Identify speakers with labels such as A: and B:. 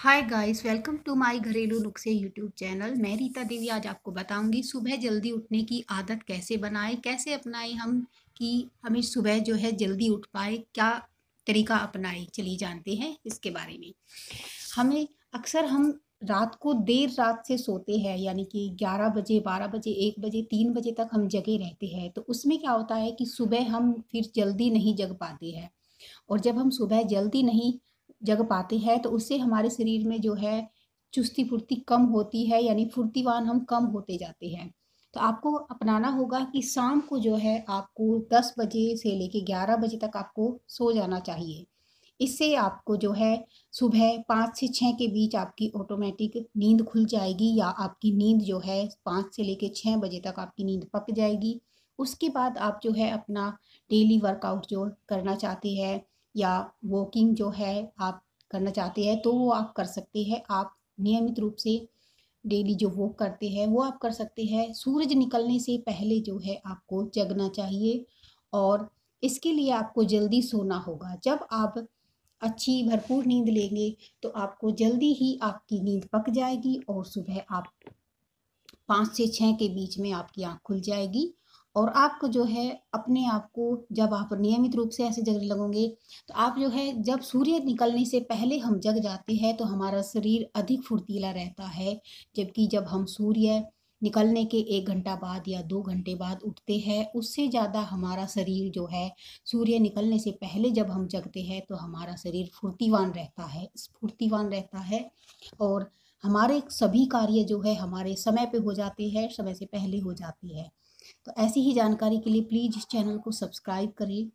A: hi guys welcome to my घरेलू नुस्खे YouTube channel मैं रीता देवी आज आपको बताऊंगी सुबह जल्दी उठने की आदत कैसे बनाएं कैसे अपनाएं हम कि हमें सुबह जो है जल्दी उठ पाए क्या तरीका अपनाएं चलिए जानते हैं इसके बारे में हमें अक्सर हम रात को देर रात से सोते हैं यानी कि 11 बजे 12 बजे 1 बजे 3 बजे तक हम जगे रहते हैं तो उसमें क्या होता है कि सुबह हम फिर जल्दी नहीं जग पाते हैं और जब हम सुबह जल्दी नहीं जग पाते हैं तो उससे हमारे शरीर में जो है चुस्ती फुर्ती कम होती है यानी फुर्तीवान हम कम होते जाते हैं तो आपको अपनाना होगा कि शाम को जो है आपको 10 बजे से लेके 11 बजे तक आपको सो जाना चाहिए इससे आपको जो है सुबह पाँच से छः के बीच आपकी ऑटोमेटिक नींद खुल जाएगी या आपकी नींद जो है पाँच से लेके छः बजे तक आपकी नींद पक जाएगी उसके बाद आप जो है अपना डेली वर्कआउट जो करना चाहते हैं या वॉकिंग जो है आप करना चाहते हैं तो वो आप कर सकते हैं आप नियमित रूप से डेली जो वॉक करते हैं वो आप कर सकते हैं सूरज निकलने से पहले जो है आपको जगना चाहिए और इसके लिए आपको जल्दी सोना होगा जब आप अच्छी भरपूर नींद लेंगे तो आपको जल्दी ही आपकी नींद पक जाएगी और सुबह आप पाँच से छः के बीच में आपकी आँख खुल जाएगी और आपको जो है अपने आप को जब आप नियमित रूप से ऐसे जगने लगोगे तो आप जो है जब सूर्य निकलने से पहले हम जग जाते हैं तो हमारा शरीर अधिक फुर्तीला रहता है जबकि जब हम सूर्य निकलने के एक घंटा बाद या दो घंटे बाद उठते हैं उससे ज़्यादा हमारा शरीर जो है सूर्य निकलने से पहले जब हम जगते हैं तो हमारा शरीर फुर्तीवान रहता है स्फूर्तिवान रहता है और हमारे सभी कार्य जो है हमारे समय पे हो जाते हैं समय से पहले हो जाते हैं तो ऐसी ही जानकारी के लिए प्लीज़ इस चैनल को सब्सक्राइब करें